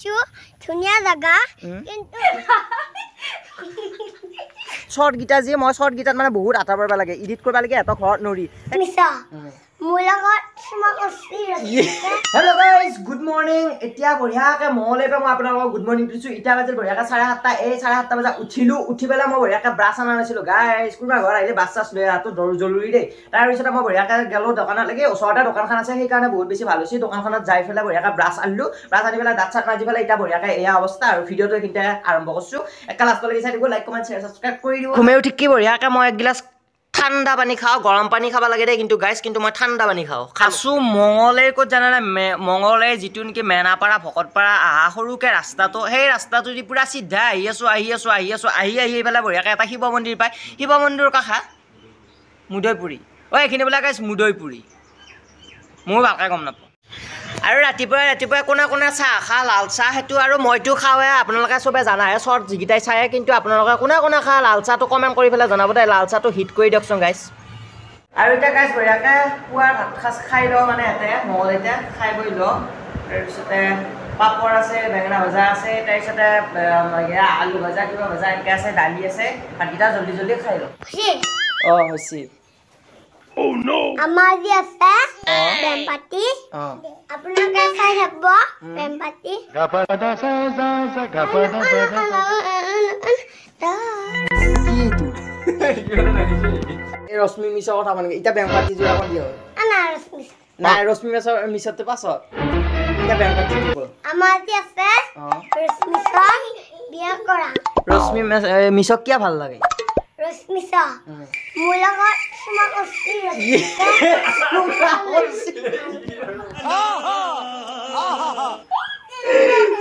아주 ধুনিয়া short guitar যে মই শৰ্ট গিটাৰ মানে বহুত আঁতৰ কৰিব লাগে এডিট কৰিব লাগে এটা ঘৰ নৰি মিছা মোৰ লগত হেল্ল' গাইজ গুড মৰ্ণিং এতিয়া বঢ়িয়াকৈ মঙলে পৰা মই আপোনালোকক গুড মৰ্ণিং দিছোঁ এতিয়া বাজিল বঢ়িয়াকৈ চাৰে সাতটা এই চাৰে সাতটা বজাত উঠিলোঁ উঠি পেলাই মই বঢ়িয়াকৈ ব্ৰাছ অনা নাছিলোঁ গাইজ কোনোবা ঘৰ আহিলে ব্ৰাছ চাছ লৈ অহাটো দৰ জৰুৰী দেই তাৰপিছতে মই বঢ়িয়াকৈ গ'লোঁ দোকানলৈকে ওচৰতে দোকানখন আছে সেইকাৰণে বহুত বেছি ভাল হৈছে দোকানখনত যাই পেলাই বঢ়িয়াকৈ ব্ৰাছ আনিলোঁ ব্ৰাছ আনি পেলাই দাঁত চাত মাজি পেলাই এতিয়া বঢ়িয়াকৈ এয়া অৱস্থা আৰু ভিডিঅ'টো এইখিনিতে আৰম্ভ কৰিছোঁ একে লাষ্টলৈকে চাই দিব লাইক কমেণ্ট শ্বেয়াৰ ছাবস্ক্ৰাইব কৰি দিওঁ কমেও ঠিকেই বঢ়িয়াকৈ মই এক গিলাছ ঠাণ্ডা পানী খাওঁ গৰম পানী খাব লাগে দেই কিন্তু গাইজ কিন্তু মই ঠাণ্ডা পানী খাওঁ খাচু মঙলেই ক'ত মে মঙলে যিটো নেকি মেনাপাৰা ভকতপাৰা আহা সৰুকৈ ৰাস্তাটো সেই ৰাস্তাটো যদি পূৰা চিধা আহি আছোঁ আহি আছোঁ আহি আছোঁ আহি আহি পেলাই বঢ়িয়াকৈ এটা শিৱ মন্দিৰ পায় শিৱ মন্দিৰৰ কাষা মুদৈপুৰী অ' এইখিনি বোলে গাইছ মুদৈপুৰী মোৰ ভালকৈ গম নাপাওঁ আৰু ৰাতিপুৱাই ৰাতিপুৱাই কোনে কোনে চাহ খা লাল চাহ সেইটো আৰু মইতো খাওঁৱে আপোনালোকে চবে জানাই চৰ্ট যিকেইটাই চায়ে কিন্তু আপোনালোকে কোনে কোনে খা লাল চাহটো কমেণ্ট কৰি পেলাই জনাব দেই লাল চাহটো হিট কৰি দিয়কচোন গাইছ আৰু এতিয়া গাইছ বঢ়িয়াকৈ পুৱাৰ ভাত সাজ খাই লওঁ মানে ইয়াতে মল এতিয়া খাই বৈ লওঁ তাৰপিছতে পাপৰ আছে বেঙেনা ভজা আছে তাৰপিছতে আলু ভজা কিবা ভজা এনেকৈ আছে দালি আছে ভাতকেইটা জলদি জল্দি খাই লওঁ অঁ হৈছে Oh no! Amari apa? Rempati. Apa nak saya sebut? Rempati. Gapada sa sa sa gapada sa sa. Eh Rosmi misal apa nak? Ita rempati juga apa dia? Anak Rosmi. Nah Rosmi misal misal tu pasal. Ita rempati juga. Amari apa? Rosmi misal biar korang. Rosmi misal misal kia bal lagi. 웃으면서 몰라가 숨하고 싶으니까 숨하고 싶으니까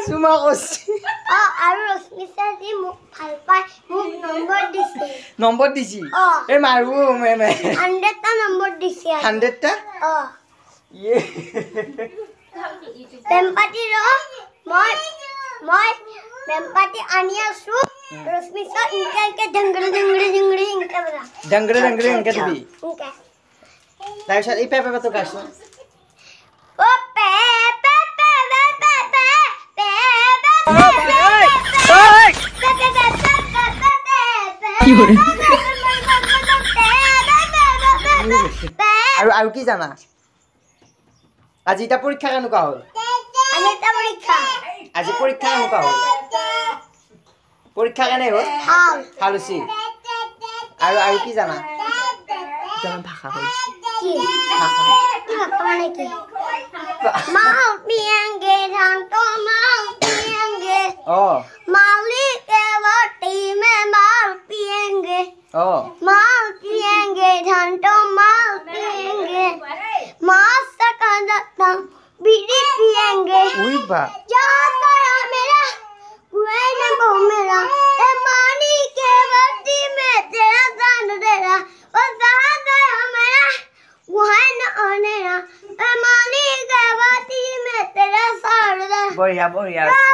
숨하고 싶으니까 어, 아루 웃으면서 목 발발 목 넘버디시 넘버디시? 어 에마루 에마 안 됐다 넘버디시 안 됐다? 어예 맨바디로 뭘? 뭘? Lempati ania su, terus misal ingka ingka jengger jengger jengger ingka berapa? Jengger jengger ingka tuh bi. Ingka. Tapi saat ipa apa tuh kasih? Ope. Aku aku kisah mas. Aji tapi kau kan kau. Aji tapi kau. আজি পৰীক্ষা হ'ব পাহৰি পৰীক্ষা কেনে হ'ল ভাল ভাল হৈছে আৰু আৰু কি জানা জানা ভাষা হৈছে কি মা বঢ়িয়া বঢ়িয়া আছে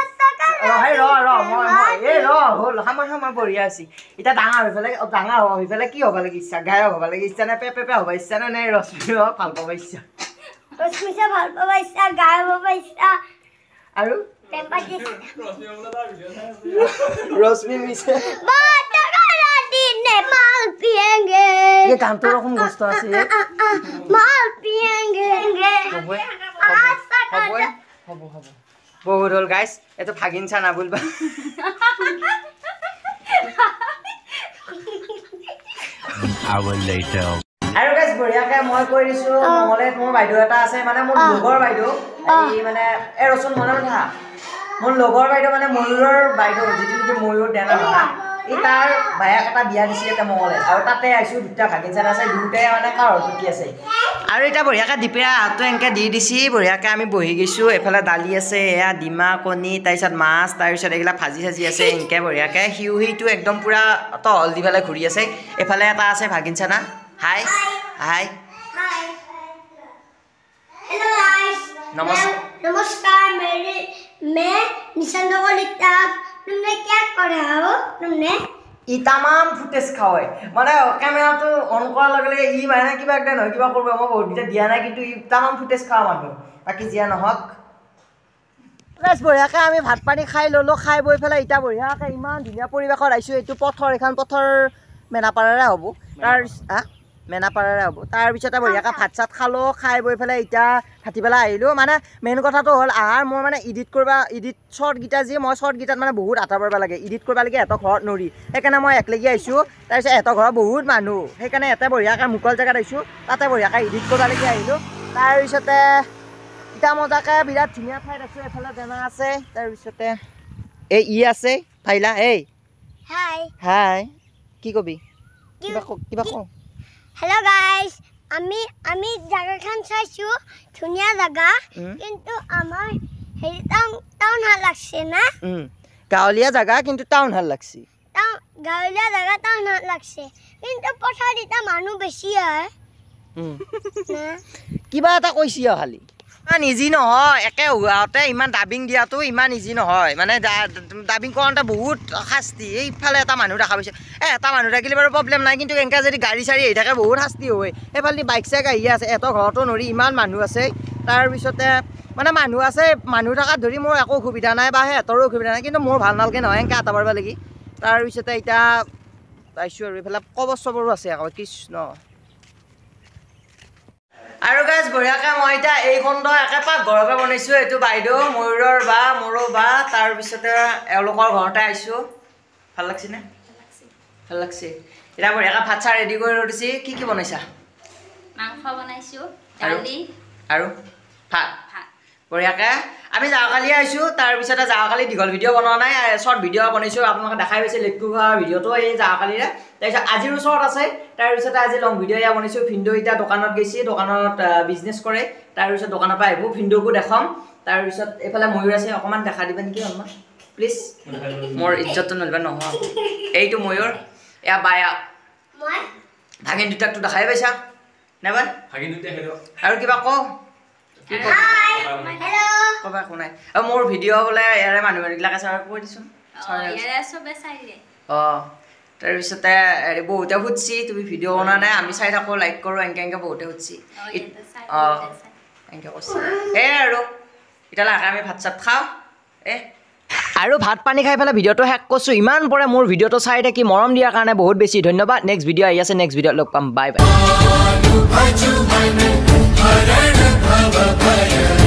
ৰ ৰ মই এই ৰ হ'ল সময় সময় বঢ়িয়া আছে এতিয়া ডাঙৰ হৈ পেলাই ডাঙৰ হ'ব হৈ পেলাই কি হ'ব লাগে ইচ্ছা গায়ক হ'ব লাগে ইচ্ছা নে পে পে পে হ'ব ইচ্ছা নে নে ৰশ্মি হওক ভাল পাব ইচ্ছা ৰশ্মিছা ভাল পাব ইচ্ছা বহুত হ'ল গাইজ এইটো ভাগিন চা নাভুলবা আৰু গাইজ বঢ়িয়াকে মই কৈ দিছো নহ'লে মোৰ বাইদেউ এটা আছে মানে মোৰ লগৰ বাইদেউ এই মানে এই ৰচোন মনে কথা মোৰ লগৰ বাইদেউ মানে ময়ূৰৰ বাইদেউ যিটো নেকি ময়ূৰ দেনা কথা এই তাৰ বায়েক এটা বিয়া দিছিলে তেওঁ মঙলে আৰু তাতে আহিছো দুটা ভাগিন চাত আছে দুয়োটাই মানে কাৰ হৰপতি আছে আৰু এতিয়া বঢ়িয়াকৈ দীপিৰা হাতটো এনেকৈ দি দিছি বঢ়িয়াকৈ আমি বহি গৈছোঁ এফালে দালি আছে এয়া ডিমা কণী তাৰপিছত মাছ তাৰপিছত এইবিলাক ভাজি চাজি আছে এনেকৈ বঢ়িয়াকৈ সিও সিটো একদম পূৰা তহল দি পেলাই ঘূৰি আছে এফালে এটা আছে ভাগিনছানা হাই হাই নমস্কাৰ ই তামাম ফুটেজ খাৱে মানে কেমেৰাটো অন কৰাৰ লগে লগে ই মানে কিবা একদম নহয় কিবা কৰিব মই বহুত দিয়া দিয়া নাই কিন্তু ই তামাম ফুটেজ খাওঁ মানুহ বাকী জীয়া নহওক বেছ বঢ়িয়াকৈ আমি ভাত পানী খাই ললো খাই বৈ পেলাই ইটা বঢ়িয়াকৈ ইমান ধুনীয়া পৰিৱেশত আহিছোঁ এইটো পথৰ এইখন পথৰ মেনাপাৰাৰে হ'ব তাৰ মেনাপাৰাৰে হ'ব তাৰপিছতে বঢ়িয়াকৈ ভাত চাত খালোঁ খাই বৈ পেলাই এতিয়া পেলাই আহিলোঁ মানে মেইন কথাটো হ'ল আহাৰ মোৰ মানে ইডিট কৰিব ইডিট শ্বৰ্টকেইটা যি মই শ্বৰ্টকেইটাত মানে বহুত আঁতৰ কৰিব লাগে ইডিট কৰিব লাগে এটা ঘৰত নৰি সেইকাৰণে মই একলেগি আহিছোঁ তাৰপিছত এটা ঘৰত বহুত মানুহ সেইকাৰণে এটা বঢ়িয়াকে মুকল জেগাত আহিছোঁ তাতে বঢ়িয়াকৈ ইডিট কৰিব লাগি আহিলোঁ তাৰপিছতে ইটা মজাকে বিৰাট ধুনীয়া ঠাইত আছোঁ এফালে দানা আছে তাৰপিছতে এই ই আছে ভাইলা এই হাই হাই কি কবি কিবা কিবা কওঁ হেল্ল' গাইজ আমি আমি জেগাখন চাইছোঁ ধুনীয়া জেগা কিন্তু আমাৰ হেৰি টাউন টাউন হাল লাগছে নে গাঁৱলীয়া জেগা কিন্তু টাউন হাল লাগছে টাউন গাঁৱলীয়া জেগা টাউন হাল লাগছে কিন্তু পথাৰত এতিয়া মানুহ বেছি হয় কিবা এটা কৈছে খালী ইমান ইজি নহয় একে হোৱাওতে ইমান ডাবিং দিয়াটো ইমান ইজি নহয় মানে ডাবিং কৰোঁতে বহুত শাস্তি এইফালে এটা মানুহ দেখা পাইছে এ এটা মানুহ থাকিলে বাৰু প্ৰব্লেম নাই কিন্তু এনেকৈ যদি গাড়ী চাড়ী আহি থাকে বহুত শাস্তি হয় সেইফালে বাইক চাইক আহি আছে এটা ঘৰতো নৰি ইমান মানুহ আছে তাৰপিছতে মানে মানুহ আছে মানুহ থকাত ধৰি মোৰ একো অসুবিধা নাই বা সিহঁতৰো অসুবিধা নাই কিন্তু মোৰ ভাল নালাগে নহয় এনেকৈ এটা পাৰিব লাগি তাৰপিছতে এতিয়া পাইছোঁ আৰু এইফালে কবৰ চবৰো আছে আকৌ কৃষ্ণ আৰু গাছ বঢ়িয়াকৈ মই এতিয়া এই খণ্ড একেপাক ঘৰকে বনাইছোঁ এইটো বাইদেউ ময়ূৰৰ বা মোৰো বা তাৰপিছতে এওঁলোকৰ ঘৰতে আহিছোঁ ভাল লাগছিনে ভাল লাগিছে এতিয়া বঢ়িয়াকৈ ভাত চাহ ৰেডি কৰি ৰৈছি কি কি বনাইছা মাংস বনাইছোঁ আৰু ভাত বঢ়িয়াকে আমি যাওয়াকালি আইছো তারপরে যাওয়াকালি দীঘল ভিডিও বনোয়া নাই শর্ট ভিডিও বনাইছো আপনাদের দেখাই পেয়েছে লেটকু খাওয়ার ভিডিওটো এই যাওয়াকালিরে তাৰপিছত আজিরও শর্ট আছে তারপরে আজি লং ভিডিও ইয়া বনাইছো ভিন্ডু এটা দোকানত গেছি দোকানত বিজনেস করে তারপর দোকানের পর আইবো ভিন্ডুকু দেখাম তারপর এফালে ময়ূর আছে অকমান দেখা দিবা নাকি অলমান প্লিজ মোর ইজ্জত নলবা নহ এইটো ময়ূর এয়া বায়া ভাগিন দুটা একটু দেখাই পাইছা নেবা ভাগিন দুটা আর কিবা কো মোৰ ভিডিঅ' বোলে ইয়াৰে মানুহবিলাকে কৈ দিছো অ তাৰপিছতে হেৰি বহুতে সুধিছি তুমি ভিডিঅ' বনোৱা নাই আমি চাই থাকো লাইক কৰোঁ এনেকে এনেকে বহুতে সুধিছি অ এনেকে কৈছে এই আৰু এতিয়া লাগে আমি ভাত চাত খাওঁ এ আৰু ভাত পানী খাই পেলাই ভিডিঅ'টো শেষ কৰিছোঁ ইমান পৰে মোৰ ভিডিঅ'টো চাই থাকি মৰম দিয়াৰ কাৰণে বহুত বেছি ধন্যবাদ নেক্সট ভিডিঅ' আহি আছে নেক্সট ভিডিঅ'ত লগ পাম বাই বাই व्राब भव बब